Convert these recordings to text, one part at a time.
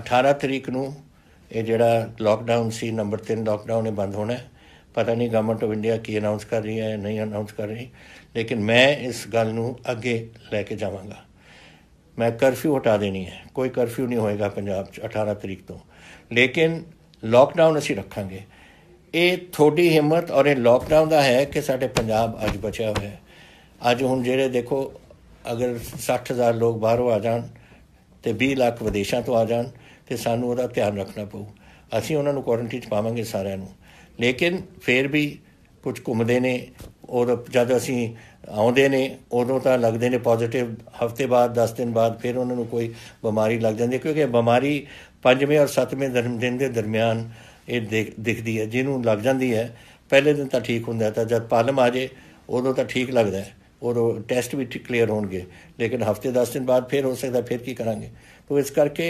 18 ਤਰੀਕ ਨੂੰ ਇਹ ਜਿਹੜਾ ਲਾਕਡਾਊਨ ਸੀ ਨੰਬਰ 3 ਲਾਕਡਾਊਨ ਇਹ ਬੰਦ ਹੋਣਾ ਹੈ ਪਤਾ ਨਹੀਂ ਗਵਰਨਮੈਂਟ ਆਫ ਇੰਡੀਆ ਕੀ ਅਨਾਉਂਸ ਕਰ ਰਹੀ ਹੈ ਨਹੀਂ ਅਨਾਉਂਸ ਕਰ ਰਹੀ ਲੇਕਿਨ ਮੈਂ ਇਸ ਗੱਲ ਨੂੰ ਅੱਗੇ ਲੈ ਕੇ ਜਾਵਾਂਗਾ ਮੈਂ ਕਰਫਿਊ ਹਟਾ ਦੇਣੀ ਹੈ ਕੋਈ ਕਰਫਿਊ ਨਹੀਂ ਹੋਏਗਾ ਪੰਜਾਬ 'ਚ 18 ਤਰੀਕ ਤੋਂ ਲੇਕਿਨ ਲਾਕਡਾਊਨ ਅਸੀਂ ਰੱਖਾਂਗੇ ਇਹ ਥੋੜੀ ਹਿੰਮਤ ਔਰ ਇਹ ਲਾਕਡਾਊਨ ਦਾ ਹੈ ਕਿ ਸਾਡੇ ਪੰਜਾਬ ਅੱਜ ਬਚਿਆ ਹੋਇਆ ਹੈ ਅੱਜ ਹੁਣ ਜਿਹੜੇ ਦੇਖੋ ਅਗਰ 60000 ਲੋਕ ਬਾਹਰੋਂ ਆ ਜਾਣ ਤੇ 20 ਲੱਖ ਵਿਦੇਸ਼ਾਂ ਤੋਂ ਆ ਜਾਣ ਤੇ ਸਾਨੂੰ ਉਹਦਾ ਧਿਆਨ ਰੱਖਣਾ ਪਊ ਅਸੀਂ ਉਹਨਾਂ ਨੂੰ ਕੁਆਰੰਟੀਨ 'ਚ ਪਾਵਾਂਗੇ ਸਾਰਿਆਂ ਨੂੰ ਲੇਕਿਨ ਫੇਰ ਵੀ ਕੁਝ ਘੁੰਮਦੇ ਨੇ ਔਰ ਜਦ ਅਸੀਂ ਆਉਂਦੇ ਨੇ ਉਦੋਂ ਤਾਂ ਲੱਗਦੇ ਨੇ ਪੋਜ਼ਿਟਿਵ ਹਫਤੇ ਬਾਅਦ 10 ਦਿਨ ਬਾਅਦ ਫਿਰ ਉਹਨਾਂ ਨੂੰ ਕੋਈ ਬਿਮਾਰੀ ਲੱਗ ਜਾਂਦੀ ਹੈ ਕਿਉਂਕਿ ਬਿਮਾਰੀ ਪੰਜਵੇਂ ਔਰ ਸੱਤਵੇਂ ਦਿਨ ਦੇ ਦਰਮਿਆਨ ਇਹ ਦਿਖਦੀ ਹੈ ਜਿਹਨੂੰ ਲੱਗ ਜਾਂਦੀ ਹੈ ਪਹਿਲੇ ਦਿਨ ਤਾਂ ਠੀਕ ਹੁੰਦਾ ਤਾਂ ਜਦ ਪਾਲਮ ਆ ਜੇ ਉਦੋਂ ਤਾਂ ਠੀਕ ਲੱਗਦਾ ਹੈ ਔਰ ਉਹ ਟੈਸਟ ਵੀ ਕਲੀਅਰ ਹੋਣਗੇ ਲੇਕਿਨ ਹਫਤੇ 10 ਦਿਨ ਬਾਅਦ ਫਿਰ ਹੋ ਸਕਦਾ ਫਿਰ ਕੀ ਕਰਾਂਗੇ ਤੋਂ ਇਸ ਕਰਕੇ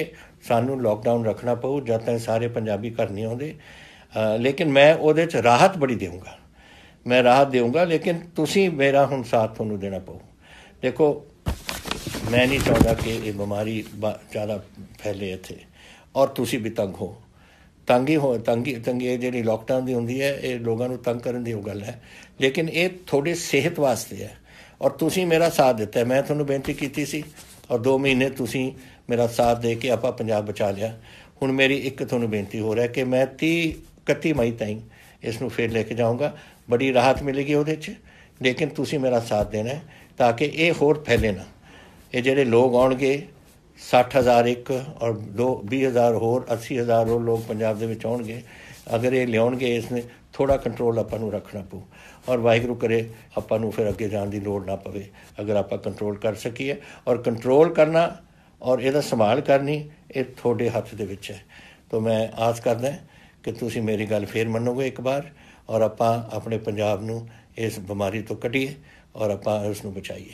ਸਾਨੂੰ ਲਾਕਡਾਊਨ ਰੱਖਣਾ ਪਊ ਜਦ ਤੱਕ ਸਾਰੇ ਪੰਜਾਬੀ ਘਰ ਨਹੀਂ ਆਉਂਦੇ ਲੇਕਿਨ ਮੈਂ ਉਹਦੇ 'ਚ ਰਾਹਤ ਬੜੀ ਦੇਵਾਂਗਾ ਮੈਂ ਰਾਹਤ ਦੇਵਾਂਗਾ ਲੇਕਿਨ ਤੁਸੀਂ ਮੇਰਾ ਹੁਣ ਸਾਥ ਤੁਹਾਨੂੰ ਦੇਣਾ ਪਊ ਦੇਖੋ ਮੈਂ ਨਹੀਂ ਚਾਹੁੰਦਾ ਕਿ ਇਹ ਬਿਮਾਰੀ ਜ਼ਿਆਦਾ ਫੈਲੇ ਇੱਥੇ ਔਰ ਤੁਸੀਂ ਵੀ ਤੰਗ ਹੋ ਤੰਗੀ ਹੋ ਤੰਗੀ ਤੰਗੀ ਜਿਹੜੀ ਲਾਕਡਾਊਨ ਦੀ ਹੁੰਦੀ ਹੈ ਇਹ ਲੋਕਾਂ ਨੂੰ ਤੰਗ ਕਰਨ ਦੀ ਉਹ ਗੱਲ ਹੈ ਲੇਕਿਨ ਇਹ ਤੁਹਾਡੇ ਸਿਹਤ ਵਾਸਤੇ ਹੈ ਔਰ ਤੁਸੀਂ ਮੇਰਾ ਸਾਥ ਦਿੱਤਾ ਮੈਂ ਤੁਹਾਨੂੰ ਬੇਨਤੀ ਕੀਤੀ ਸੀ ਔਰ 2 ਮਹੀਨੇ ਤੁਸੀਂ ਮੇਰਾ ਸਾਥ ਦੇ ਕੇ ਆਪਾਂ ਪੰਜਾਬ ਬਚਾ ਲਿਆ ਹੁਣ ਮੇਰੀ ਇੱਕ ਤੁਹਾਨੂੰ ਬੇਨਤੀ ਹੋ ਰਿਹਾ ਕਿ ਮੈਂ 30 31 ਮਈ ਤਾਈਂ ਇਸ ਨੂੰ ਫੇਰ ਲੈ ਕੇ ਜਾਊਂਗਾ ਬੜੀ ਰਾਹਤ ਮਿਲੇਗੀ ਉਹਦੇ 'ਚ ਲੇਕਿਨ ਤੁਸੀਂ ਮੇਰਾ ਸਾਥ ਦੇਣਾ ਤਾਂ ਕਿ ਇਹ ਹੋਰ ਫੈਲੇ ਨਾ ਇਹ ਜਿਹੜੇ ਲੋਕ ਆਉਣਗੇ 60000 ਇੱਕ ਔਰ 2 20000 ਹੋਰ 80000 ਹੋਰ ਲੋਕ ਪੰਜਾਬ ਦੇ ਵਿੱਚ ਆਉਣਗੇ ਅਗਰ ਇਹ ਲਿਆਉਣਗੇ ਇਸ ਨੇ ਥੋੜਾ ਕੰਟਰੋਲ ਆਪਾਂ ਨੂੰ ਰੱਖਣਾ ਪਊ ਔਰ ਵਾਹਿਗੁਰੂ ਕਰੇ ਆਪਾਂ ਨੂੰ ਫਿਰ ਅੱਗੇ ਜਾਣ ਦੀ ਲੋੜ ਨਾ ਪਵੇ ਅਗਰ ਆਪਾਂ ਕੰਟਰੋਲ ਕਰ ਸਕੀਏ ਔਰ ਕੰਟਰੋਲ ਕਰਨਾ ਔਰ ਇਹਦਾ ਸੰਭਾਲ ਕਰਨੀ ਇਹ ਤੁਹਾਡੇ ਹੱਥ ਦੇ ਵਿੱਚ ਹੈ ਤੋਂ ਮੈਂ ਆਸ ਕਰਦਾ ਕਿ ਤੁਸੀਂ ਮੇਰੀ ਗੱਲ ਫੇਰ ਮੰਨੋਗੇ ਇੱਕ ਵਾਰ ਔਰ ਆਪਾਂ ਆਪਣੇ ਪੰਜਾਬ ਨੂੰ ਇਸ ਬਿਮਾਰੀ ਤੋਂ ਕੱਢੀਏ ਔਰ ਆਪਾਂ ਇਸ ਨੂੰ ਬਚਾਈਏ